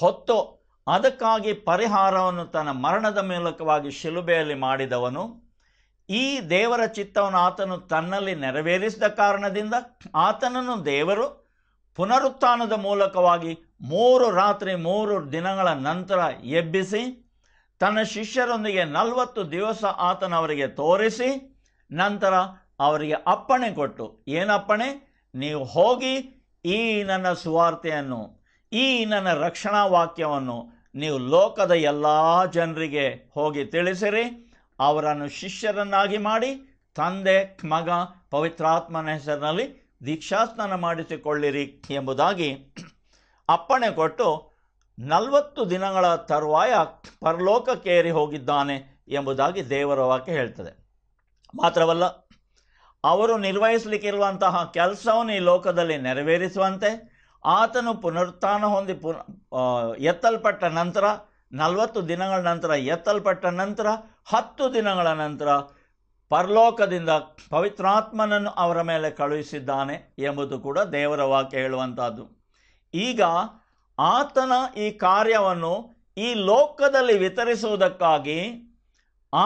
ಹೊತ್ತು ಅದಕ್ಕಾಗಿ ಪರಿಹಾರವನ್ನು ತನ್ನ ಮರಣದ ಮೂಲಕವಾಗಿ ಶಿಲುಬೆಯಲ್ಲಿ ಮಾಡಿದವನು ಈ ದೇವರ ಚಿತ್ತವನ್ನು ಆತನು ತನ್ನಲ್ಲಿ ನೆರವೇರಿಸಿದ ಕಾರಣದಿಂದ ಆತನನ್ನು ದೇವರು ಪುನರುತ್ಥಾನದ ಮೂಲಕವಾಗಿ ಮೂರು ರಾತ್ರಿ ಮೂರು ದಿನಗಳ ನಂತರ ಎಬ್ಬಿಸಿ ತನ್ನ ಶಿಷ್ಯರೊಂದಿಗೆ ನಲವತ್ತು ದಿವಸ ಆತನವರಿಗೆ ತೋರಿಸಿ ನಂತರ ಅವರಿಗೆ ಅಪ್ಪಣೆ ಕೊಟ್ಟು ಏನಪ್ಪಣೆ ನೀವು ಹೋಗಿ ಈ ನನ್ನ ಸುವಾರ್ತೆಯನ್ನು ಈ ನನ್ನ ರಕ್ಷಣಾ ವಾಕ್ಯವನ್ನು ನೀವು ಲೋಕದ ಎಲ್ಲ ಜನರಿಗೆ ಹೋಗಿ ತಿಳಿಸಿರಿ ಅವರನ್ನು ಶಿಷ್ಯರನ್ನಾಗಿ ಮಾಡಿ ತಂದೆ ಮಗ ಪವಿತ್ರಾತ್ಮನ ಹೆಸರಿನಲ್ಲಿ ದೀಕ್ಷಾಸ್ನಾನ ಮಾಡಿಸಿಕೊಳ್ಳಿರಿ ಎಂಬುದಾಗಿ ಅಪ್ಪಣೆ ಕೊಟ್ಟು ನಲವತ್ತು ದಿನಗಳ ತರುವಾಯ ಪರಲೋಕಕ್ಕೇರಿ ಹೋಗಿದ್ದಾನೆ ಎಂಬುದಾಗಿ ದೇವರ ವಾಕ್ಯ ಹೇಳ್ತದೆ ಮಾತ್ರವಲ್ಲ ಅವರು ನಿರ್ವಹಿಸಲಿಕ್ಕಿರುವಂತಹ ಕೆಲಸವನ್ನು ಈ ಲೋಕದಲ್ಲಿ ನೆರವೇರಿಸುವಂತೆ ಆತನು ಪುನರುತ್ಥಾನ ಹೊಂದಿ ಪುನ ಎತ್ತಲ್ಪಟ್ಟ ನಂತರ ನಲವತ್ತು ದಿನಗಳ ನಂತರ ಎತ್ತಲ್ಪಟ್ಟ ನಂತರ ಹತ್ತು ದಿನಗಳ ನಂತರ ಪರಲೋಕದಿಂದ ಪವಿತ್ರಾತ್ಮನನ್ನು ಅವರ ಮೇಲೆ ಕಳುಹಿಸಿದ್ದಾನೆ ಎಂಬುದು ಕೂಡ ದೇವರ ವಾಕ್ಯ ಹೇಳುವಂಥದ್ದು ಈಗ ಆತನ ಈ ಕಾರ್ಯವನ್ನು ಈ ಲೋಕದಲ್ಲಿ ವಿತರಿಸುವುದಕ್ಕಾಗಿ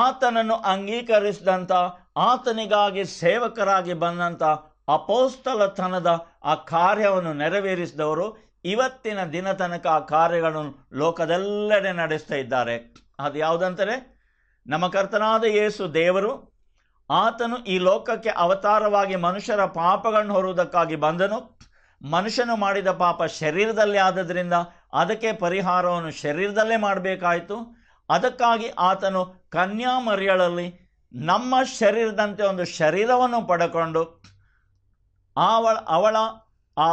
ಆತನನ್ನು ಅಂಗೀಕರಿಸಿದಂಥ ಆತನಿಗಾಗಿ ಸೇವಕರಾಗಿ ಬಂದಂಥ ಅಪೋಸ್ತಲತನದ ಆ ಕಾರ್ಯವನ್ನು ನೆರವೇರಿಸಿದವರು ಇವತ್ತಿನ ದಿನ ತನಕ ಆ ಕಾರ್ಯಗಳನ್ನು ಲೋಕದೆಲ್ಲೆಡೆ ನಡೆಸ್ತಾ ಇದ್ದಾರೆ ಅದು ಯಾವುದಂತಾರೆ ನಮ್ಮ ಕರ್ತನಾದ ಯೇಸು ದೇವರು ಆತನು ಈ ಲೋಕಕ್ಕೆ ಅವತಾರವಾಗಿ ಮನುಷ್ಯರ ಪಾಪಗಳನ್ನು ಹೊರುವುದಕ್ಕಾಗಿ ಬಂದನು ಮನುಷ್ಯನು ಮಾಡಿದ ಪಾಪ ಶರೀರದಲ್ಲಿ ಆದ್ದರಿಂದ ಅದಕ್ಕೆ ಪರಿಹಾರವನ್ನು ಶರೀರದಲ್ಲೇ ಮಾಡಬೇಕಾಯಿತು ಅದಕ್ಕಾಗಿ ಆತನು ಕನ್ಯಾ ಮರಿಯಳಲ್ಲಿ ನಮ್ಮ ಶರೀರದಂತೆ ಒಂದು ಶರೀರವನ್ನು ಪಡೆಕೊಂಡು ಅವಳ ಅವಳ ಆ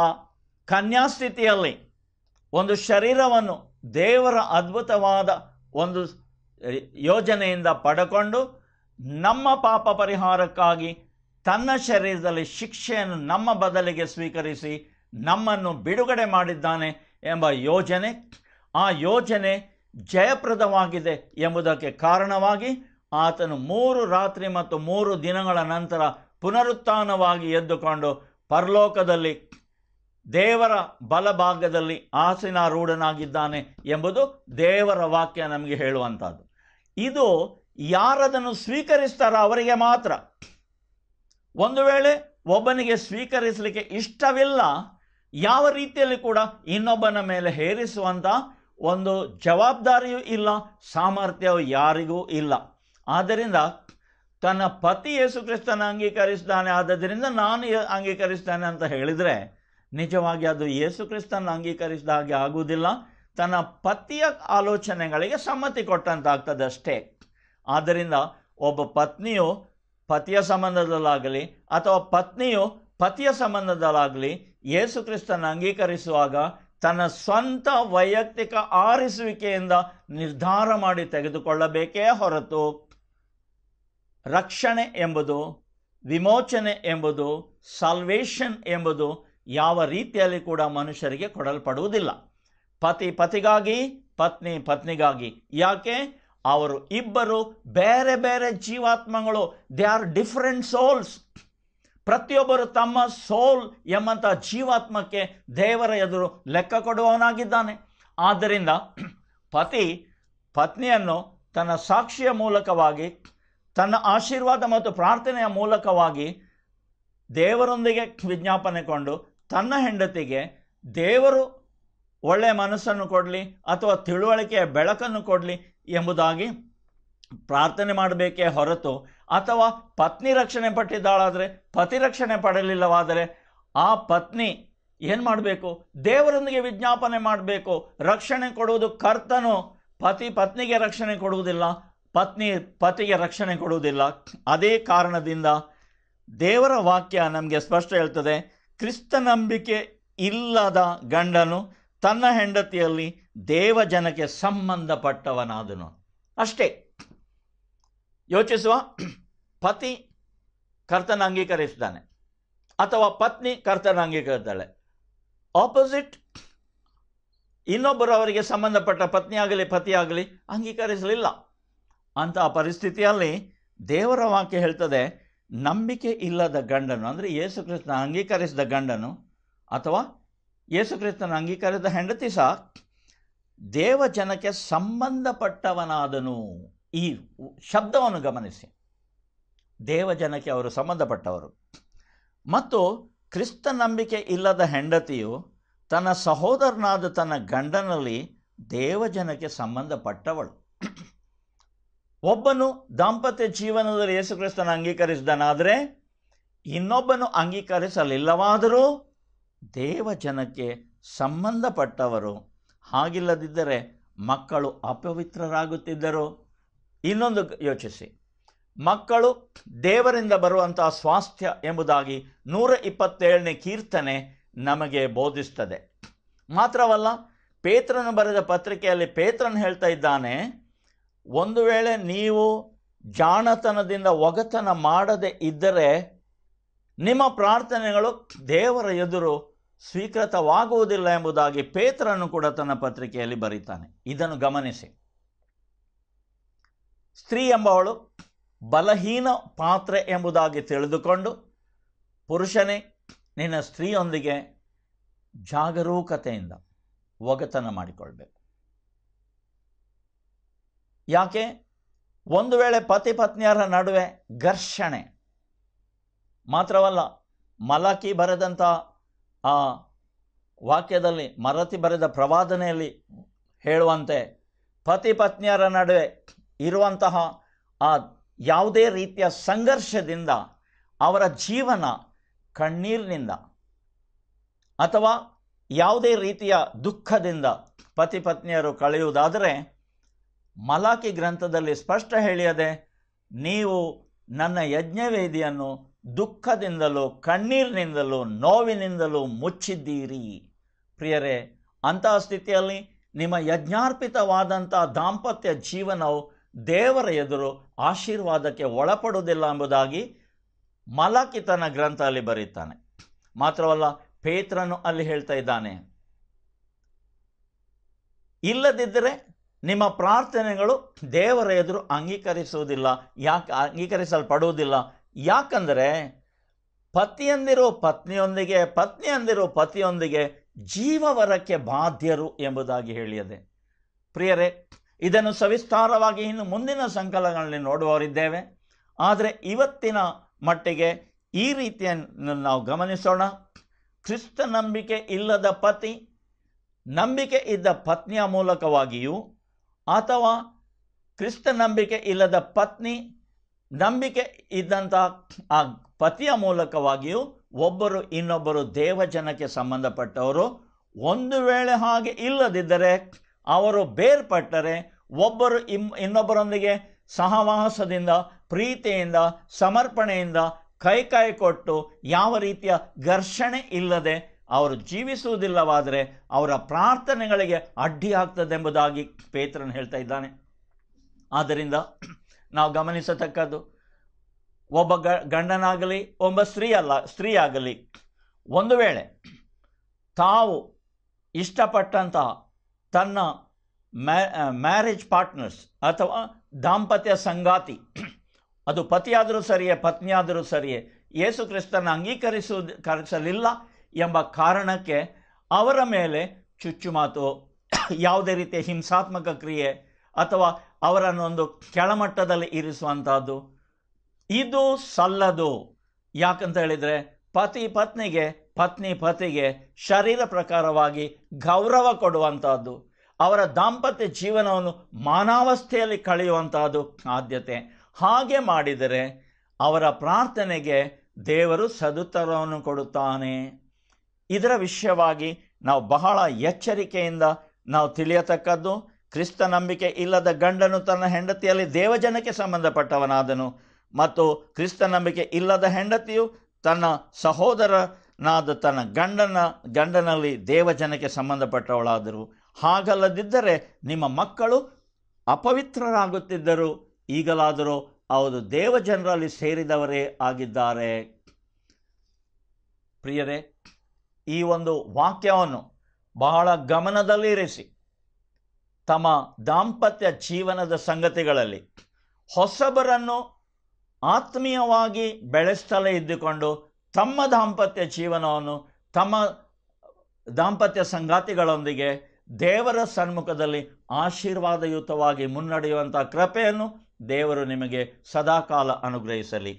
ಕನ್ಯಾಸ್ಥಿತಿಯಲ್ಲಿ ಒಂದು ಶರೀರವನ್ನು ದೇವರ ಅದ್ಭುತವಾದ ಒಂದು ಯೋಜನೆಯಿಂದ ಪಡೆಕೊಂಡು ನಮ್ಮ ಪಾಪ ಪರಿಹಾರಕ್ಕಾಗಿ ತನ್ನ ಶರೀರದಲ್ಲಿ ಶಿಕ್ಷೆಯನ್ನು ನಮ್ಮ ಬದಲಿಗೆ ಸ್ವೀಕರಿಸಿ ನಮ್ಮನ್ನು ಬಿಡುಗಡೆ ಮಾಡಿದ್ದಾನೆ ಎಂಬ ಯೋಜನೆ ಆ ಯೋಜನೆ ಜಯಪ್ರದವಾಗಿದೆ ಎಂಬುದಕ್ಕೆ ಕಾರಣವಾಗಿ ಆತನು ಮೂರು ರಾತ್ರಿ ಮತ್ತು ಮೂರು ದಿನಗಳ ನಂತರ ಪುನರುತ್ಥಾನವಾಗಿ ಎದ್ದುಕೊಂಡು ಪರಲೋಕದಲ್ಲಿ ದೇವರ ಬಲಭಾಗದಲ್ಲಿ ಆಸೀನಾರೂಢನಾಗಿದ್ದಾನೆ ಎಂಬುದು ದೇವರ ವಾಕ್ಯ ನಮಗೆ ಹೇಳುವಂಥದ್ದು ಇದು ಯಾರದನ್ನು ಸ್ವೀಕರಿಸ್ತಾರೋ ಅವರಿಗೆ ಮಾತ್ರ ಒಂದು ವೇಳೆ ಒಬ್ಬನಿಗೆ ಸ್ವೀಕರಿಸಲಿಕ್ಕೆ ಇಷ್ಟವಿಲ್ಲ ಯಾವ ರೀತಿಯಲ್ಲಿ ಕೂಡ ಇನ್ನೊಬ್ಬನ ಮೇಲೆ ಹೇರಿಸುವಂಥ ಒಂದು ಜವಾಬ್ದಾರಿಯೂ ಇಲ್ಲ ಸಾಮರ್ಥ್ಯವು ಯಾರಿಗೂ ಇಲ್ಲ ಆದ್ದರಿಂದ ತನ್ನ ಪತಿ ಯೇಸು ಕ್ರಿಸ್ತನ ಅಂಗೀಕರಿಸ್ತಾನೆ ಆದ್ದರಿಂದ ನಾನು ಅಂಗೀಕರಿಸ್ತಾನೆ ಅಂತ ಹೇಳಿದರೆ ನಿಜವಾಗಿ ಅದು ಯೇಸು ಕ್ರಿಸ್ತನ ಅಂಗೀಕರಿಸಿದ ಹಾಗೆ ಆಗುವುದಿಲ್ಲ ತನ್ನ ಪತಿಯ ಆಲೋಚನೆಗಳಿಗೆ ಸಮ್ಮತಿ ಕೊಟ್ಟಂತಾಗ್ತದೆ ಅಷ್ಟೇ ಆದ್ದರಿಂದ ಒಬ್ಬ ಪತ್ನಿಯು ಪತಿಯ ಸಂಬಂಧದಲ್ಲಾಗಲಿ ಅಥವಾ ಪತ್ನಿಯು ಪತಿಯ ಸಂಬಂಧದಲ್ಲಾಗಲಿ ಯೇಸು ಕ್ರಿಸ್ತನ ಅಂಗೀಕರಿಸುವಾಗ ತನ್ನ ಸ್ವಂತ ವೈಯಕ್ತಿಕ ಆರಿಸುವಿಕೆಯಿಂದ ನಿರ್ಧಾರ ಮಾಡಿ ತೆಗೆದುಕೊಳ್ಳಬೇಕೇ ಹೊರತು ರಕ್ಷಣೆ ಎಂಬುದು ವಿಮೋಚನೆ ಎಂಬುದು ಸಾಲ್ವೇಷನ್ ಎಂಬುದು ಯಾವ ರೀತಿಯಲ್ಲಿ ಕೂಡ ಮನುಷ್ಯರಿಗೆ ಕೊಡಲ್ಪಡುವುದಿಲ್ಲ ಪತಿ ಪತಿಗಾಗಿ ಪತ್ನಿ ಪತ್ನಿಗಾಗಿ ಯಾಕೆ ಅವರು ಇಬ್ಬರು ಬೇರೆ ಬೇರೆ ಜೀವಾತ್ಮಗಳು ದೇ ಆರ್ ಡಿಫರೆಂಟ್ ಸೋಲ್ಸ್ ಪ್ರತಿಯೊಬ್ಬರು ತಮ್ಮ ಸೋಲ್ ಎಂಬಂಥ ಜೀವಾತ್ಮಕ್ಕೆ ದೇವರ ಎದುರು ಲೆಕ್ಕ ಕೊಡುವವನಾಗಿದ್ದಾನೆ ಆದ್ದರಿಂದ ಪತಿ ಪತ್ನಿಯನ್ನು ತನ್ನ ಸಾಕ್ಷಿಯ ಮೂಲಕವಾಗಿ ತನ್ನ ಆಶೀರ್ವಾದ ಮತ್ತು ಪ್ರಾರ್ಥನೆಯ ಮೂಲಕವಾಗಿ ದೇವರೊಂದಿಗೆ ಕೊಂಡು ತನ್ನ ಹೆಂಡತಿಗೆ ದೇವರು ಒಳ್ಳೆಯ ಮನಸ್ಸನ್ನು ಕೊಡಲಿ ಅಥವಾ ತಿಳುವಳಿಕೆಯ ಬೆಳಕನ್ನು ಕೊಡಲಿ ಎಂಬುದಾಗಿ ಪ್ರಾರ್ಥನೆ ಮಾಡಬೇಕೇ ಹೊರತು ಅಥವಾ ಪತ್ನಿ ರಕ್ಷಣೆ ಪಟ್ಟಿದ್ದಾಳಾದರೆ ಪತಿ ರಕ್ಷಣೆ ಪಡಲಿಲ್ಲವಾದರೆ ಆ ಪತ್ನಿ ಏನು ಮಾಡಬೇಕು ದೇವರೊಂದಿಗೆ ವಿಜ್ಞಾಪನೆ ಮಾಡಬೇಕು ರಕ್ಷಣೆ ಕೊಡುವುದು ಕರ್ತನು ಪತಿ ಪತ್ನಿಗೆ ರಕ್ಷಣೆ ಕೊಡುವುದಿಲ್ಲ ಪತ್ನಿ ಪತಿಗೆ ರಕ್ಷಣೆ ಕೊಡುವುದಿಲ್ಲ ಅದೇ ಕಾರಣದಿಂದ ದೇವರ ವಾಕ್ಯ ನಮಗೆ ಸ್ಪಷ್ಟ ಹೇಳ್ತದೆ ಕ್ರಿಸ್ತ ನಂಬಿಕೆ ಇಲ್ಲದ ಗಂಡನು ತನ್ನ ಹೆಂಡತಿಯಲ್ಲಿ ದೇವಜನಕ್ಕೆ ಸಂಬಂಧಪಟ್ಟವನಾದನು ಅಷ್ಟೇ ಯೋಚಿಸುವ ಪತಿ ಕರ್ತನ ಅಂಗೀಕರಿಸ್ತಾನೆ ಅಥವಾ ಪತ್ನಿ ಕರ್ತನ ಅಂಗೀಕರಿಸ್ತಾಳೆ ಆಪೋಸಿಟ್ ಇನ್ನೊಬ್ಬರು ಅವರಿಗೆ ಸಂಬಂಧಪಟ್ಟ ಪತ್ನಿ ಆಗಲಿ ಪತಿ ಆಗಲಿ ಅಂಗೀಕರಿಸಲಿಲ್ಲ ಅಂತಹ ಪರಿಸ್ಥಿತಿಯಲ್ಲಿ ದೇವರ ವಾಕ್ಯ ಹೇಳ್ತದೆ ನಂಬಿಕೆ ಇಲ್ಲದ ಗಂಡನು ಅಂದರೆ ಯೇಸುಕ್ರಿಸ್ತನ ಅಂಗೀಕರಿಸಿದ ಗಂಡನು ಅಥವಾ ಯೇಸುಕ್ರಿಸ್ತನ ಅಂಗೀಕಾರದ ಹೆಂಡತಿ ಸಹ ದೇವಜನಕ್ಕೆ ಸಂಬಂಧಪಟ್ಟವನಾದನು ಈ ಶಬ್ದವನ್ನು ಗಮನಿಸಿ ದೇವಜನಕ್ಕೆ ಅವರು ಸಂಬಂಧಪಟ್ಟವರು ಮತ್ತು ಕ್ರಿಸ್ತ ನಂಬಿಕೆ ಇಲ್ಲದ ಹೆಂಡತಿಯು ತನ್ನ ಸಹೋದರನಾದ ತನ್ನ ಗಂಡನಲ್ಲಿ ದೇವಜನಕ್ಕೆ ಸಂಬಂಧಪಟ್ಟವಳು ಒಬ್ಬನು ದಾಂಪತ್ಯ ಜೀವನದಲ್ಲಿ ಯೇಸುಕ್ರಿಸ್ತನ ಅಂಗೀಕರಿಸಿದನಾದರೆ ಇನ್ನೊಬ್ಬನು ಅಂಗೀಕರಿಸಲಿಲ್ಲವಾದರೂ ದೇವಜನಕ್ಕೆ ಸಂಬಂಧಪಟ್ಟವರು ಹಾಗಿಲ್ಲದಿದ್ದರೆ ಮಕ್ಕಳು ಅಪವಿತ್ರರಾಗುತ್ತಿದ್ದರು ಇನ್ನೊಂದು ಯೋಚಿಸಿ ಮಕ್ಕಳು ದೇವರಿಂದ ಬರುವಂತಹ ಸ್ವಾಸ್ಥ್ಯ ಎಂಬುದಾಗಿ ನೂರ ಇಪ್ಪತ್ತೇಳನೇ ಕೀರ್ತನೆ ನಮಗೆ ಬೋಧಿಸ್ತದೆ ಮಾತ್ರವಲ್ಲ ಪೇತ್ರನು ಬರೆದ ಪತ್ರಿಕೆಯಲ್ಲಿ ಪೇತ್ರನ್ ಹೇಳ್ತಾ ಇದ್ದಾನೆ ಒಂದು ವೇಳೆ ನೀವು ಜಾಣತನದಿಂದ ಒಗತನ ಮಾಡದೇ ಇದ್ದರೆ ನಿಮ್ಮ ಪ್ರಾರ್ಥನೆಗಳು ದೇವರ ಎದುರು ಸ್ವೀಕೃತವಾಗುವುದಿಲ್ಲ ಎಂಬುದಾಗಿ ಪೇತ್ರನು ಕೂಡ ತನ್ನ ಪತ್ರಿಕೆಯಲ್ಲಿ ಬರೀತಾನೆ ಇದನ್ನು ಗಮನಿಸಿ ಸ್ತ್ರೀ ಎಂಬವಳು ಬಲಹೀನ ಪಾತ್ರೆ ಎಂಬುದಾಗಿ ತಿಳಿದುಕೊಂಡು ಪುರುಷನೇ ನಿನ್ನ ಸ್ತ್ರೀಯೊಂದಿಗೆ ಜಾಗರೂಕತೆಯಿಂದ ಒಗತನ ಮಾಡಿಕೊಳ್ಬೇಕು ಯಾಕೆ ಒಂದು ವೇಳೆ ಪತಿ ಪತ್ನಿಯರ ನಡುವೆ ಘರ್ಷಣೆ ಮಾತ್ರವಲ್ಲ ಮಲಕಿ ಬರೆದಂಥ ಆ ವಾಕ್ಯದಲ್ಲಿ ಮರತಿ ಬರೆದ ಪ್ರವಾದನೆಯಲ್ಲಿ ಹೇಳುವಂತೆ ಪತಿ ಪತ್ನಿಯರ ನಡುವೆ ಇರುವಂತಹ ಆ ಯಾವುದೇ ರೀತಿಯ ಸಂಘರ್ಷದಿಂದ ಅವರ ಜೀವನ ಕಣ್ಣೀರಿನಿಂದ ಅಥವಾ ಯಾವುದೇ ರೀತಿಯ ದುಃಖದಿಂದ ಪತಿ ಪತ್ನಿಯರು ಕಳೆಯುವುದಾದರೆ ಮಲಾಕಿ ಗ್ರಂಥದಲ್ಲಿ ಸ್ಪಷ್ಟ ಹೇಳಿಯದೆ ನೀವು ನನ್ನ ಯಜ್ಞವೇದಿಯನ್ನು ದುಃಖದಿಂದಲೂ ಕಣ್ಣೀರಿನಿಂದಲೂ ನೋವಿನಿಂದಲೂ ಮುಚ್ಚಿದ್ದೀರಿ ಪ್ರಿಯರೇ ಅಂತಹ ಸ್ಥಿತಿಯಲ್ಲಿ ನಿಮ್ಮ ಯಜ್ಞಾರ್ಪಿತವಾದಂಥ ದಾಂಪತ್ಯ ಜೀವನವು ದೇವರ ಎದುರು ಆಶೀರ್ವಾದಕ್ಕೆ ಒಳಪಡುವುದಿಲ್ಲ ಎಂಬುದಾಗಿ ಮಲಕಿತನ ಗ್ರಂಥ ಅಲ್ಲಿ ಬರೀತಾನೆ ಮಾತ್ರವಲ್ಲ ಪೇತ್ರನು ಅಲ್ಲಿ ಹೇಳ್ತಾ ಇದ್ದಾನೆ ಇಲ್ಲದಿದ್ದರೆ ನಿಮ್ಮ ಪ್ರಾರ್ಥನೆಗಳು ದೇವರ ಎದುರು ಅಂಗೀಕರಿಸುವುದಿಲ್ಲ ಯಾಕೆ ಅಂಗೀಕರಿಸಲ್ಪಡುವುದಿಲ್ಲ ಯಾಕಂದರೆ ಪತಿಯಂದಿರೋ ಪತ್ನಿಯೊಂದಿಗೆ ಪತ್ನಿಯಂದಿರೋ ಪತಿಯೊಂದಿಗೆ ಜೀವವರಕ್ಕೆ ಬಾಧ್ಯರು ಎಂಬುದಾಗಿ ಹೇಳಿಯದೆ ಪ್ರಿಯರೇ ಇದನ್ನು ಸವಿಸ್ತಾರವಾಗಿ ಇನ್ನು ಮುಂದಿನ ಸಂಕಲನಗಳಲ್ಲಿ ನೋಡುವವರಿದ್ದೇವೆ ಆದರೆ ಇವತ್ತಿನ ಮಟ್ಟಿಗೆ ಈ ರೀತಿಯನ್ನು ನಾವು ಗಮನಿಸೋಣ ಕ್ರಿಸ್ತ ನಂಬಿಕೆ ಇಲ್ಲದ ಪತಿ ನಂಬಿಕೆ ಇದ್ದ ಪತ್ನಿಯ ಮೂಲಕವಾಗಿಯೂ ಅಥವಾ ಕ್ರಿಸ್ತ ನಂಬಿಕೆ ಇಲ್ಲದ ಪತ್ನಿ ನಂಬಿಕೆ ಇದ್ದಂಥ ಆ ಪತಿಯ ಮೂಲಕವಾಗಿಯೂ ಒಬ್ಬರು ಇನ್ನೊಬ್ಬರು ದೇವಜನಕ್ಕೆ ಸಂಬಂಧಪಟ್ಟವರು ಒಂದು ವೇಳೆ ಹಾಗೆ ಇಲ್ಲದಿದ್ದರೆ ಅವರು ಬೇರ್ಪಟ್ಟರೆ ಒಬ್ಬರು ಇಮ್ ಇನ್ನೊಬ್ಬರೊಂದಿಗೆ ಸಹವಾಸದಿಂದ ಪ್ರೀತಿಯಿಂದ ಸಮರ್ಪಣೆಯಿಂದ ಕೈಕೈ ಕೊಟ್ಟು ಯಾವ ರೀತಿಯ ಘರ್ಷಣೆ ಇಲ್ಲದೆ ಅವರು ಜೀವಿಸುವುದಿಲ್ಲವಾದರೆ ಅವರ ಪ್ರಾರ್ಥನೆಗಳಿಗೆ ಅಡ್ಡಿಯಾಗ್ತದೆಂಬುದಾಗಿ ಪೇತ್ರನ್ ಹೇಳ್ತಾ ಇದ್ದಾನೆ ಆದ್ದರಿಂದ ನಾವು ಗಮನಿಸತಕ್ಕದ್ದು ಒಬ್ಬ ಗ ಗಂಡನಾಗಲಿ ಒಬ್ಬ ಸ್ತ್ರೀ ಅಲ್ಲ ಸ್ತ್ರೀ ಆಗಲಿ ಒಂದು ವೇಳೆ ತಾವು ಇಷ್ಟಪಟ್ಟಂತಹ ತನ್ನ ಮ್ಯಾರೇಜ್ ಪಾರ್ಟ್ನರ್ಸ್ ಅಥವಾ ದಾಂಪತ್ಯ ಸಂಗಾತಿ ಅದು ಪತಿಯಾದರೂ ಸರಿಯೇ ಪತ್ನಿಯಾದರೂ ಸರಿಯೇ ಯೇಸು ಕ್ರಿಸ್ತನ ಅಂಗೀಕರಿಸುವುದು ಕರೆಸಲಿಲ್ಲ ಎಂಬ ಕಾರಣಕ್ಕೆ ಅವರ ಮೇಲೆ ಚುಚ್ಚುಮಾತು ಯಾವುದೇ ರೀತಿಯ ಹಿಂಸಾತ್ಮಕ ಕ್ರಿಯೆ ಅಥವಾ ಒಂದು ಕೆಳಮಟ್ಟದಲ್ಲಿ ಇರಿಸುವಂಥದ್ದು ಇದು ಸಲ್ಲದು ಯಾಕಂತ ಹೇಳಿದರೆ ಪತಿ ಪತ್ನಿಗೆ ಪತ್ನಿ ಪತಿಗೆ ಶರೀರ ಪ್ರಕಾರವಾಗಿ ಗೌರವ ಕೊಡುವಂಥದ್ದು ಅವರ ದಾಂಪತ್ಯ ಜೀವನವನ್ನು ಮಾನವಸ್ಥೆಯಲ್ಲಿ ಕಳೆಯುವಂಥದ್ದು ಆದ್ಯತೆ ಹಾಗೆ ಮಾಡಿದರೆ ಅವರ ಪ್ರಾರ್ಥನೆಗೆ ದೇವರು ಸದುತ್ತರವನ್ನು ಕೊಡುತ್ತಾನೆ ಇದರ ವಿಷಯವಾಗಿ ನಾವು ಬಹಳ ಎಚ್ಚರಿಕೆಯಿಂದ ನಾವು ತಿಳಿಯತಕ್ಕದ್ದು ಕ್ರಿಸ್ತ ನಂಬಿಕೆ ಇಲ್ಲದ ಗಂಡನು ತನ್ನ ಹೆಂಡತಿಯಲ್ಲಿ ದೇವಜನಕ್ಕೆ ಸಂಬಂಧಪಟ್ಟವನಾದನು ಮತ್ತು ಕ್ರಿಸ್ತ ನಂಬಿಕೆ ಇಲ್ಲದ ಹೆಂಡತಿಯು ತನ್ನ ಸಹೋದರನಾದ ತನ್ನ ಗಂಡನ ಗಂಡನಲ್ಲಿ ದೇವಜನಕ್ಕೆ ಸಂಬಂಧಪಟ್ಟವಳಾದರು ಹಾಗಲ್ಲದಿದ್ದರೆ ನಿಮ್ಮ ಮಕ್ಕಳು ಅಪವಿತ್ರರಾಗುತ್ತಿದ್ದರು ಈಗಲಾದರೂ ಅವರು ದೇವಜನರಲ್ಲಿ ಸೇರಿದವರೇ ಆಗಿದ್ದಾರೆ ಪ್ರಿಯರೇ ಈ ಒಂದು ವಾಕ್ಯವನ್ನು ಬಹಳ ಗಮನದಲ್ಲಿರಿಸಿ ತಮ್ಮ ದಾಂಪತ್ಯ ಜೀವನದ ಸಂಗತಿಗಳಲ್ಲಿ ಹೊಸಬರನ್ನು ಆತ್ಮೀಯವಾಗಿ ಬೆಳೆಸ್ತಲೇ ಇದ್ದುಕೊಂಡು ತಮ್ಮ ದಾಂಪತ್ಯ ಜೀವನವನ್ನು ತಮ್ಮ ದಾಂಪತ್ಯ ಸಂಗಾತಿಗಳೊಂದಿಗೆ ದೇವರ ಸನ್ಮುಖದಲ್ಲಿ ಆಶೀರ್ವಾದಯುತವಾಗಿ ಮುನ್ನಡೆಯುವಂಥ ಕೃಪೆಯನ್ನು ದೇವರು ನಿಮಗೆ ಸದಾಕಾಲ ಅನುಗ್ರಹಿಸಲಿ